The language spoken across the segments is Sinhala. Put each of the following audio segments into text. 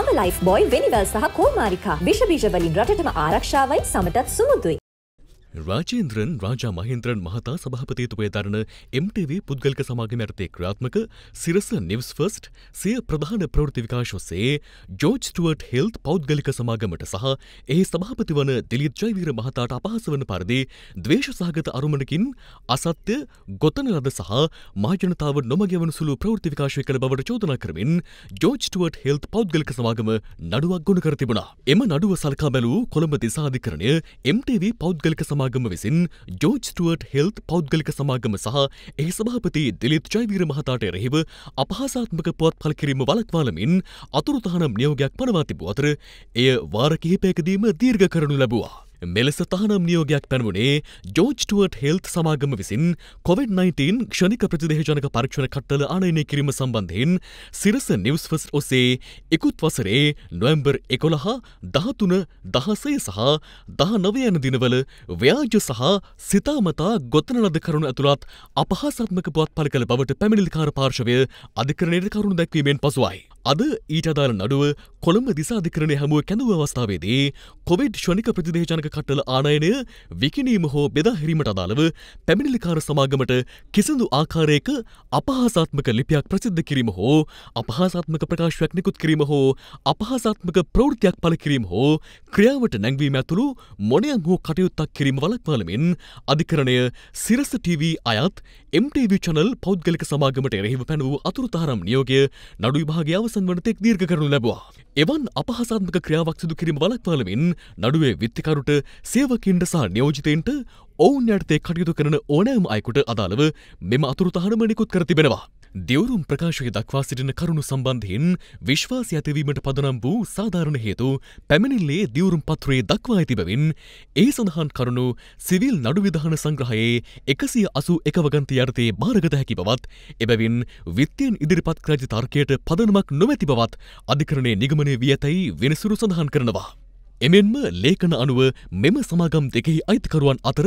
නව ලයිෆ් බොයි වෙනිවල් සහ කෝමාරිකා විෂබීජවලින් රටටම ආරක්ෂාවයි සමටත් සුමුදුයි. රාජේන්ද්‍රන් රාජා මහින්ද්‍රන් මහතා සභාපතිතුවය දරන MTV පුද්ගල්ක සමාගම ඇරතේ ක්‍රාත්මක සිරස නිවස් ෆස්ට් සිය ප්‍රධාන ප්‍රෘති විකාශ ඔස්සේ ජෝජ්ස්ටුවට් හෙල්ත් පෞද්ගලික සමාගමට සහ ඒ සභාපති වන දිලිත් ජයවීර මහතාට අපහස වන පරිදි දවේශ සහගත අරුමණකින් අසත්‍ය ගොතන ලද සහ මාජනතාව නොමගවන සුළු ප්‍රෘති විකාශය කළ බවට චෝදනා කරමින් ජෝජ්ස්ටුවට් හෙල්ත් පෞද්ගලික සමාගම නඩුවක් ගොුණ කර තිබුණා එම නඩුව සල්කා බැලූ කොළඹ දිසාධිකරණය MTV පෞද්ගලික සමා සමාගම විසින් ජෝජ් ස්ටුවර්ට් හෙල්ත් පෞද්ගලික සමාගම සහ එහි සභාපති දිලිත් ජයවීර මහතාට එරෙහිව අපහාසාත්මක පුවත් පල කිරීම වලක්වාලමින් අතුරුතහනම් නියෝගයක් පනවා තිබූ අතර එය වාර කිහිපයකදීම දීර්ඝ කරනු ලැබුවා. මෙලෙස තහනම් නියෝගයක් පැනවුණේ ජෝජ්ටුවට් හෙල්ත් සමාගම විසින් කොවිD-19 ක්ෂණික ප්‍රතිදේශජනක පරීක්ෂණ කට්ටල ආනයනය කිරීම සම්බන්ධයෙන් සිරස නිවස් ෆස් ඔස්සේ එකුත් වසරේ නොවැම්බර් එකොළහ දහතුන දහසය සහ දහ නවයන දිනවල ව්‍යාජ සහ සිතාමතා ගොතන ලද කරුණු ඇතුළත් අපහාසත්මක පුවත් පල කළ බවට පැමිණිලිකාර පාර්ශවය අධිකරණයට කරුණු දැක්වීමෙන් පසුවයි. අද ඊට අදාළ නඩුව කොළඹ දිසාධිකරණය හමුව කැඳව අවස්ථාවේදී කොවිඩ් ෂනික ප්‍රතිදේශනක කට්ටල ආනයනය විකිනීම හෝ බෙදාහිරීමට අදාළව පැමිණිලිකාර සමාගමට කිසිදු ආකාරයක අපහාසාත්මක ලිපියක් ප්‍රසිද්ධ කිරීම හෝ අපහාසාත්මක ප්‍රකාශයක් නිකුත් කිරීම හෝ අපහාසාත්මක ප්‍රෞෘතියක් පල කිරීම හෝ ක්‍රියාවට නැංවීම ඇතුළු මොනයන් හෝ කටයුත්තක් කිරීම වලක්වාලමින් අධිකරණය සිරස TV අයත් MTV චනල් පෞද්ගලික සමාගමට එරෙහිව පැන වූ අතුරුතාරම් නියෝගය නඩු විභාගය අවසන් වනතෙක් දීර්ඝ කරනු ලැබවා. එවන් අපහසාත්මක ක්‍රියාවක් සිදු කිරීම වළක්වාලමින් නඩුවේ විත්තිකරුට සේවකින්ට සහ නියෝජිතයින්ට ඔවුන් යටතේ කටයුතු කරන ඕනෑම අයකුට අදාළව මෙම අතුරුතහනම නිකුත් කර තිබෙනවා. දෙවරුම් ප්‍රකාශය දක්වා සිටින කරුණු සම්බන්ධයෙන් විශ්වාසය ඇතිවීමට පදනම් වූ සාධාරණ හේතු පැමිණිල්ලේ දියවරුම් පත්‍රයේ දක්වා ඇතිබවින් ඒ සඳහන් කරුණු සිවිල් නඩුවිධාන සංග්‍රහයේ එකසිය අසු එකවගන්ති යටතේ භාරගත හැකි බවත් එබැවින් විත්තියෙන් ඉදිරිපත් රජ තර්කයට පදනමක් නොමැති බවත් අධිකරණය නිගමනය වී ඇතැයි වෙනසුරු සඳහන් කරනවා. එමෙන්ම ලේඛන අනුව මෙම සමාගම් දෙකෙහි අයිතිකරුවන් අතර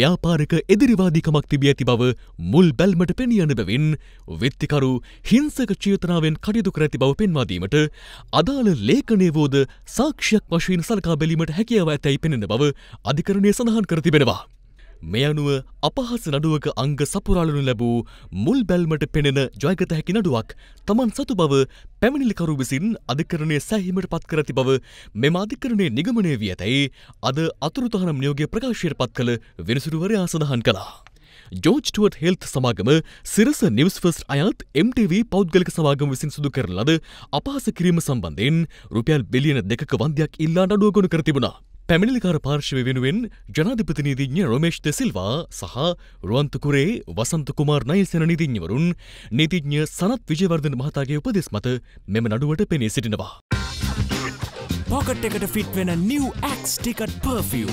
ව්‍යාපාරික එදිරිවාදිකමක් තිබී ඇති බව මුල් බැල්මට පෙනී යන බැවින් විත්තිකරු හිංසක චේතනාවෙන් කටයුතු කර ඇති බව පෙන්වා දීමට අදාළ ලේඛනය වෝද සාක්ෂියක් වශයෙන් සලකා බැලීමට හැකියාව ඇතැයි පෙනෙන බව අධිකරණය සඳහන් කර තිබෙනවා. මේ අනුව අපහස නඩුවක අංග සපුරාලනු ලැබූ මුල් බැල්මට පෙනෙන ජයගත හැකි නඩුවක් තමන් සතු බව පැමිණිලිකරු විසින් අධිකරණය සැහීමට පත්කර ඇති බව මෙම අධිකරණය නිගමනය වී ඇතැයි අද අතුරුතහනම් නියෝගය ප්‍රකාශයට පත් කළ විනිසුරුවරයා සඳහන් කළා. ජෝජ්ටුවත් හෙල්ත් සමාගම සිරස නිවස් ෆස් අයත් MTV පෞද්ගලික සමාගම විසින් සුදු කරලද අපහස කිරීම සම්බන්ධයෙන් රුපියල් බිලියන දෙකක වන්දයක් ඉල්ලා නඩුවගුණ කරතිබුණා. පැමිණිලිකාර පාර්ශවය වෙනුවෙන් ජනාධිපති නීතිඥ රොමේෂ් ද සිල්වා සහ රුවන්තකුරේ වසන්ත කුමාර් නයසෙන නීතිඥවරුන් නීතිඥ සනත් විජයවර්ධන මහතාගේ උපදෙස් මත මෙම නඩුවට පෙනී සිටිනවා. පොකට් එකට ෆිට් වෙන නිව් ඇක්ස් ටිකට් පර්ෆියම්.